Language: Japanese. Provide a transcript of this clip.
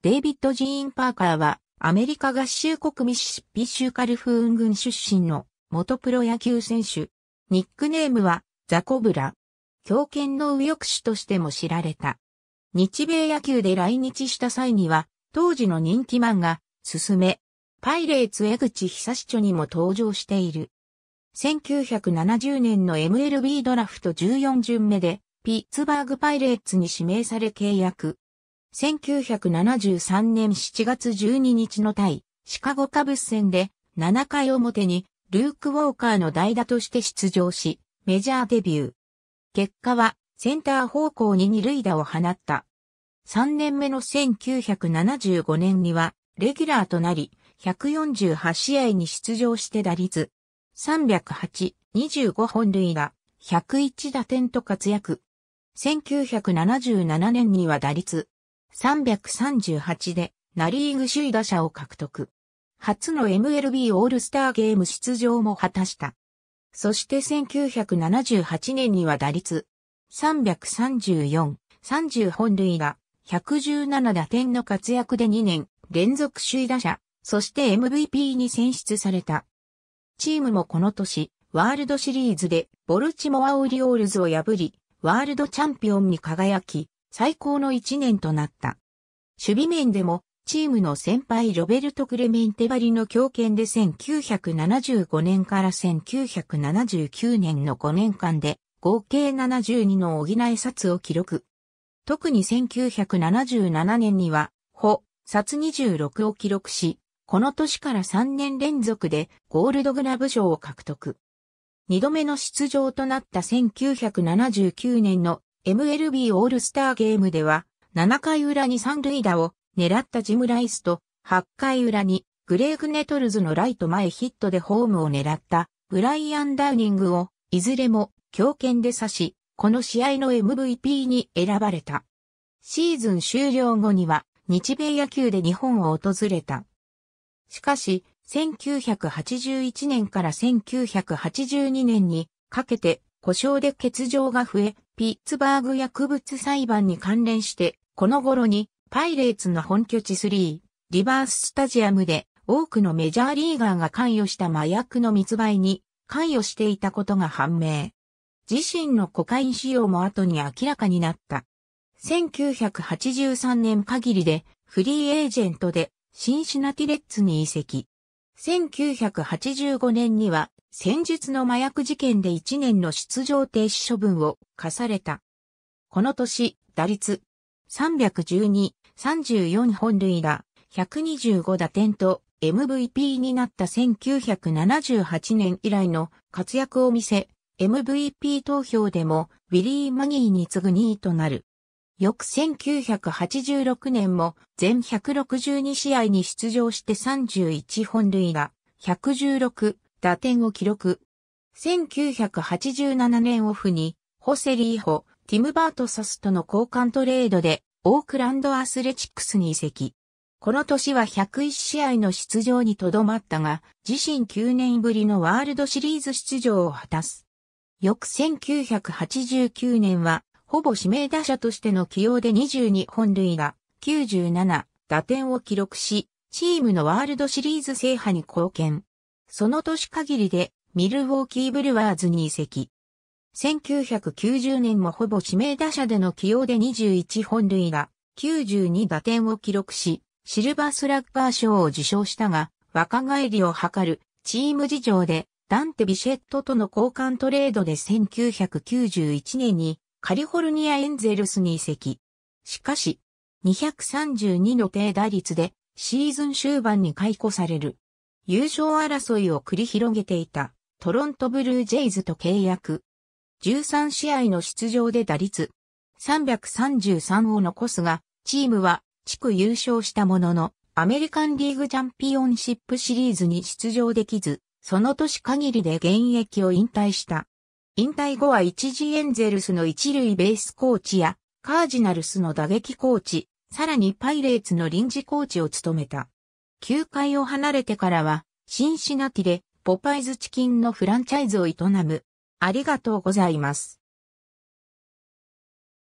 デイビッド・ジーン・パーカーは、アメリカ合衆国ミシシッピ州カルフーン郡出身の元プロ野球選手。ニックネームは、ザコブラ。強権の右翼手としても知られた。日米野球で来日した際には、当時の人気漫画、すすめ、パイレーツ江口久志著にも登場している。1970年の MLB ドラフト14巡目で、ピッツバーグパイレーツに指名され契約。1973年7月12日の対、シカゴカブス戦で7回表にルーク・ウォーカーの代打として出場し、メジャーデビュー。結果はセンター方向に二塁打を放った。3年目の1975年にはレギュラーとなり、148試合に出場して打率308、25本塁打、101打点と活躍。1977年には打率338でナリーグ首位打者を獲得。初の MLB オールスターゲーム出場も果たした。そして1978年には打率334、30本塁打、117打点の活躍で2年連続首位打者、そして MVP に選出された。チームもこの年、ワールドシリーズでボルチモア・オリオールズを破り、ワールドチャンピオンに輝き、最高の一年となった。守備面でも、チームの先輩ロベルト・クレメンテバリの強権で1975年から1979年の5年間で合計72の補い札を記録。特に1977年には、補、札26を記録し、この年から3年連続でゴールドグラブ賞を獲得。2度目の出場となった1979年の MLB オールスターゲームでは、7回裏に三塁打を狙ったジムライスと、8回裏にグレーグ・ネトルズのライト前ヒットでホームを狙ったブライアン・ダウニングをいずれも強肩で刺し、この試合の MVP に選ばれた。シーズン終了後には日米野球で日本を訪れた。しかし、1981年から1982年にかけて故障で欠場が増え、ピッツバーグ薬物裁判に関連して、この頃にパイレーツの本拠地3、リバーススタジアムで多くのメジャーリーガーが関与した麻薬の密売に関与していたことが判明。自身のコカイン使用も後に明らかになった。1983年限りでフリーエージェントでシンシナティレッツに移籍。1985年には先日の麻薬事件で1年の出場停止処分を課された。この年、打率312、34本塁打、125打点と MVP になった1978年以来の活躍を見せ、MVP 投票でもウィリー・マギーに次ぐ2位となる。翌1986年も全162試合に出場して31本塁打、116、打点を記録。1987年オフに、ホセリーホ、ティム・バートサスとの交換トレードで、オークランドアスレチックスに移籍。この年は101試合の出場にとどまったが、自身9年ぶりのワールドシリーズ出場を果たす。翌1989年は、ほぼ指名打者としての起用で22本塁打、97打点を記録し、チームのワールドシリーズ制覇に貢献。その年限りでミルウォーキーブルワーズに移籍。1990年もほぼ指名打者での起用で21本塁打、92打点を記録し、シルバースラッガー賞を受賞したが、若返りを図るチーム事情で、ダンテ・ビシェットとの交換トレードで1991年にカリフォルニアエンゼルスに移籍。しかし、232の低打率でシーズン終盤に解雇される。優勝争いを繰り広げていたトロントブルージェイズと契約。13試合の出場で打率333を残すが、チームは地区優勝したものの、アメリカンリーグチャンピオンシップシリーズに出場できず、その年限りで現役を引退した。引退後は一時エンゼルスの一塁ベースコーチや、カージナルスの打撃コーチ、さらにパイレーツの臨時コーチを務めた。球界を離れてからは、シンシナティでポパイズチキンのフランチャイズを営む。ありがとうございます。